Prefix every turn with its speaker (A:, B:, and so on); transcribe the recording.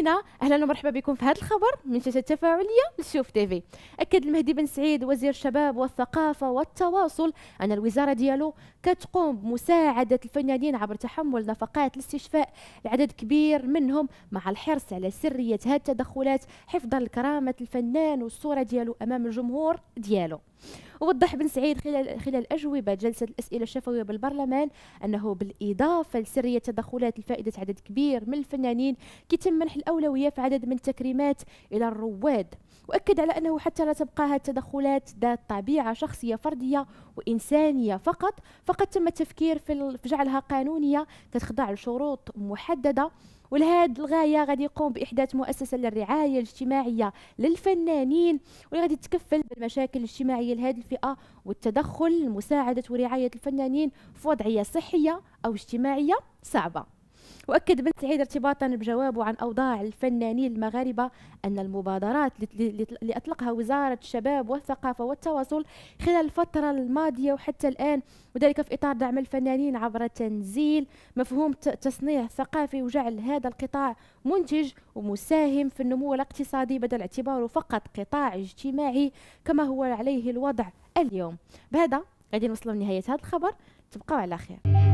A: بنا اهلا ومرحبا بكم في هذا الخبر من شاشه تفاعليه لشوف تيفي اكد المهدي بن سعيد وزير الشباب والثقافه والتواصل ان الوزاره ديالو كتقوم بمساعده الفنانين عبر تحمل نفقات الاستشفاء لعدد كبير منهم مع الحرص على سريه هذه التدخلات حفظا لكرامه الفنان والصوره ديالو امام الجمهور ديالو ووضح بن سعيد خلال خلال أجوبة جلسة الأسئلة الشفوية بالبرلمان أنه بالإضافة لسرية تدخلات الفائدة عدد كبير من الفنانين كيتم منح الأولوية في عدد من التكريمات إلى الرواد وأكد على أنه حتى لا تبقى التدخلات ذات طبيعة شخصية فردية وإنسانية فقط فقد تم التفكير في جعلها قانونية تتخضع لشروط محددة ولهذا الغايه غادي يقوم باحداث مؤسسه للرعايه الاجتماعيه للفنانين واللي غادي تكفل بالمشاكل الاجتماعيه لهذه الفئه والتدخل لمساعده ورعايه الفنانين في وضعيه صحيه او اجتماعيه صعبه وأكد بن سعيد ارتباطا بجوابه عن أوضاع الفنانين المغاربة أن المبادرات اللي أطلقها وزارة الشباب والثقافة والتواصل خلال الفترة الماضية وحتى الآن وذلك في إطار دعم الفنانين عبر تنزيل مفهوم تصنيع ثقافي وجعل هذا القطاع منتج ومساهم في النمو الاقتصادي بدل اعتباره فقط قطاع اجتماعي كما هو عليه الوضع اليوم بهذا غادي نوصلوا لنهاية هذا الخبر تبقوا على خير